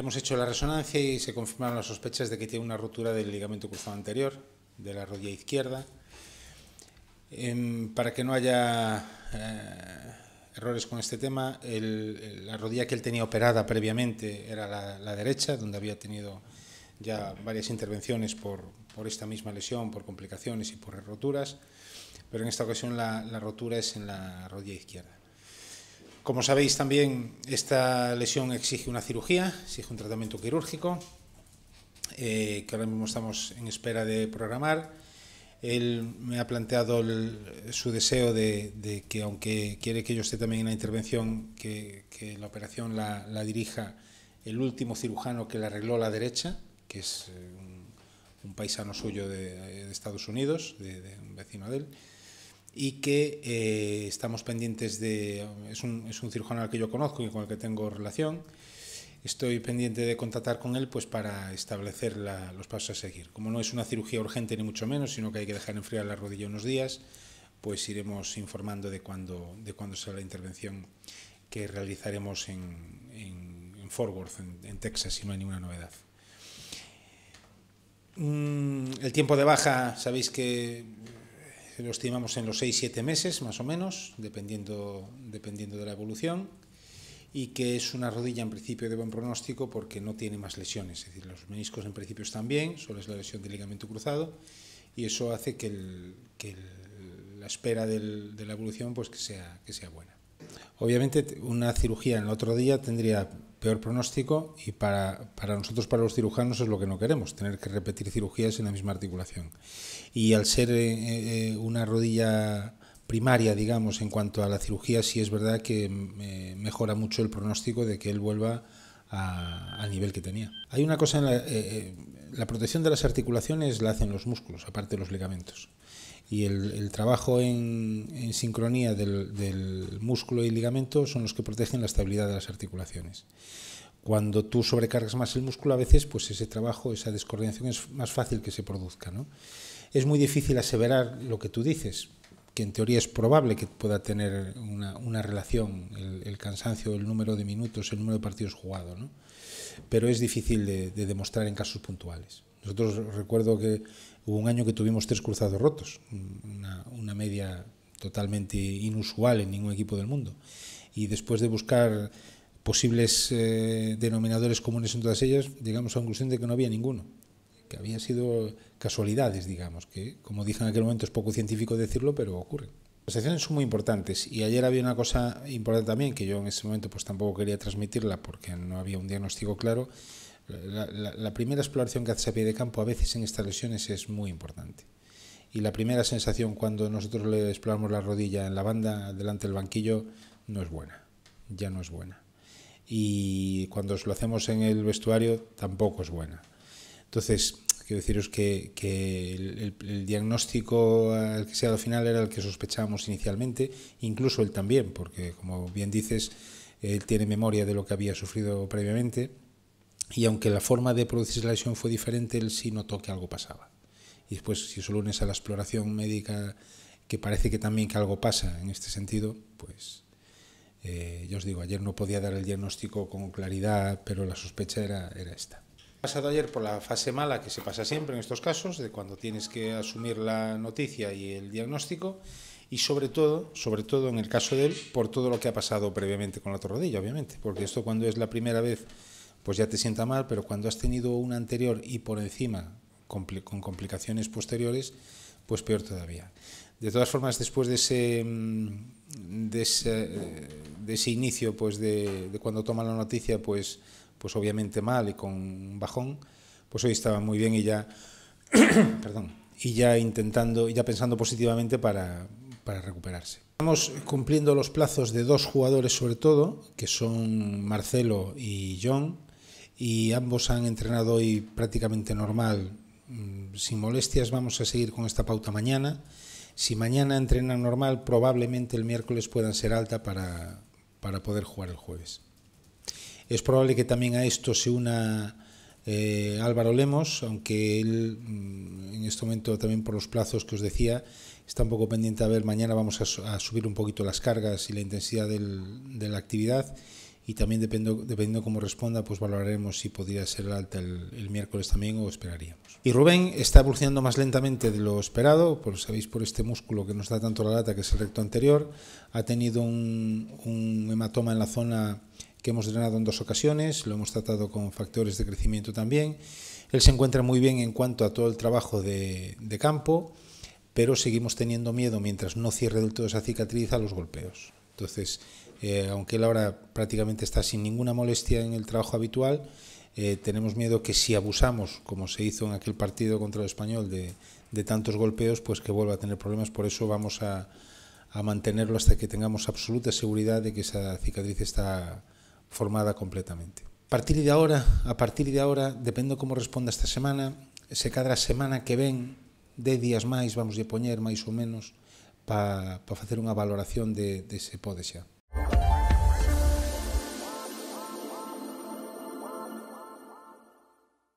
Hemos hecho la resonancia y se confirmaron las sospechas de que tiene una rotura del ligamento cruzado anterior, de la rodilla izquierda. Em, para que no haya eh, errores con este tema, la rodilla que él tenía operada previamente era la, derecha, donde había tenido ya varias intervenciones por, esta misma lesión, por complicaciones y por roturas, pero en esta ocasión la, la rotura es en la rodilla izquierda. Como sabéis también, esta lesión exige una cirugía, exige un tratamiento quirúrgico, eh, que ahora mismo estamos en espera de programar. Él me ha planteado su deseo de, que, aunque quiere que yo esté también en la intervención, que, la operación la, dirija el último cirujano que le arregló la derecha, que es eh, un, paisano suyo de, Estados Unidos, de, un vecino de él y que eh, estamos pendientes de... Es un, cirujano al que yo conozco y con el que tengo relación. Estoy pendiente de contactar con él pues, para establecer los pasos a seguir. Como no es una cirugía urgente ni mucho menos, sino que hay que dejar enfriar la rodilla unos días, pues iremos informando de cuándo de cuándo será la intervención que realizaremos en, en, en Fort Worth, en, Texas, si no hay ninguna novedad. Mm, el tiempo de baja, sabéis que eh, lo estimamos en los 6-7 meses más o menos, dependiendo, dependiendo de la evolución, y que es una rodilla en principio de buen pronóstico porque no tiene más lesiones, es decir, los meniscos en principio están bien, solo es la lesión del ligamento cruzado, y eso hace que, la espera de la evolución pues que sea, que sea buena. Obviamente una cirugía en el otro día tendría peor pronóstico y para, nosotros, para los cirujanos, es lo que no queremos, tener que repetir cirugías en la misma articulación. Y al ser eh, eh, una rodilla primaria, digamos, en cuanto a la cirugía, sí es verdad que mm, eh, mejora mucho el pronóstico de que él vuelva al nivel que tenía. Hay una cosa, en la, la protección de las articulaciones la hacen los músculos, aparte de los ligamentos y el, trabajo en, sincronía del, músculo y ligamento son los que protegen la estabilidad de las articulaciones. Cuando tú sobrecargas más el músculo, a veces pues ese trabajo, esa descoordinación es más fácil que se produzca. ¿no? Es muy difícil aseverar lo que tú dices, que en teoría es probable que pueda tener una, relación el, cansancio, el número de minutos, el número de partidos jugados, pero es difícil de demostrar en casos puntuales. Nosotros recuerdo que hubo un año que tuvimos tres cruzados rotos, una, media totalmente inusual en ningún equipo del mundo. Y después de buscar posibles eh, denominadores comunes en todas ellas, llegamos a la conclusión de que no había ninguno, que había sido casualidades, digamos, que como dije en aquel momento es poco científico decirlo, pero ocurre. Las acciones son muy importantes y ayer había una cosa importante también que yo en ese momento pues tampoco quería transmitirla porque no había un diagnóstico claro la, primera exploración que hace a pie de campo a veces en estas lesiones es muy importante. Y la primera sensación cuando nosotros le exploramos la rodilla en la banda delante del banquillo no es buena, ya no es buena. Y cuando lo hacemos en el vestuario tampoco es buena. Entonces, quiero deciros que, el, el, diagnóstico al que se ha dado final era el que sospechábamos inicialmente, incluso él también, porque como bien dices, él tiene memoria de lo que había sufrido previamente y aunque la forma de producirse la lesión fue diferente, él sí notó que algo pasaba. Y después, si solo unes a la exploración médica, que parece que también que algo pasa en este sentido, pues eh, yo os digo, ayer no podía dar el diagnóstico con claridad, pero la sospecha era, era esta. Ha pasado ayer por la fase mala que se pasa siempre en estos casos, de cuando tienes que asumir la noticia y el diagnóstico, y sobre todo, sobre todo en el caso de él, por todo lo que ha pasado previamente con la otra rodilla, obviamente, porque esto cuando es la primera vez pues ya te sienta mal, pero cuando has tenido una anterior y por encima con complicaciones posteriores, pues peor todavía. De todas formas, después de ese, mm, de ese, inicio, pues de, cuando toma la noticia, pues, pues obviamente mal y con bajón, pues hoy estaba muy bien y ya, perdón, y ya intentando, ya pensando positivamente para, para recuperarse. Estamos cumpliendo los plazos de dos jugadores sobre todo, que son Marcelo y John, y ambos han entrenado hoy prácticamente normal. Mm, sin molestias vamos a seguir con esta pauta mañana. Si mañana entrenan normal, probablemente el miércoles puedan ser alta para, poder jugar el jueves. Es probable que también a esto se una eh, Álvaro Lemos, aunque él mm, en este momento también por los plazos que os decía, está un poco pendiente a ver, mañana vamos a, subir un poquito las cargas y la intensidad de la actividad y también dependo, dependiendo cómo responda, pues valoraremos si podría ser alta el, miércoles también o esperaríamos. Y Rubén está evolucionando más lentamente de lo esperado, pues sabéis por este músculo que nos da tanto la lata que es el recto anterior, ha tenido un, hematoma en la zona que hemos drenado en dos ocasiones, lo hemos tratado con factores de crecimiento también, él se encuentra muy bien en cuanto a todo el trabajo de, campo, pero seguimos teniendo miedo mientras no cierre del todo esa cicatriz a los golpeos. Entonces, eh, aunque él ahora prácticamente está sin ninguna molestia en el trabajo habitual, eh, tenemos miedo que si abusamos, como se hizo en aquel partido contra el español, de, de tantos golpeos, pues que vuelva a tener problemas. Por eso vamos a, a, mantenerlo hasta que tengamos absoluta seguridad de que esa cicatriz está formada completamente. A partir de ahora, a partir de ahora, depende como responda esta semana, se cadra semana que ven, de días máis, vamos de poñer máis ou menos, para pa facer unha valoración de, de se pode xa.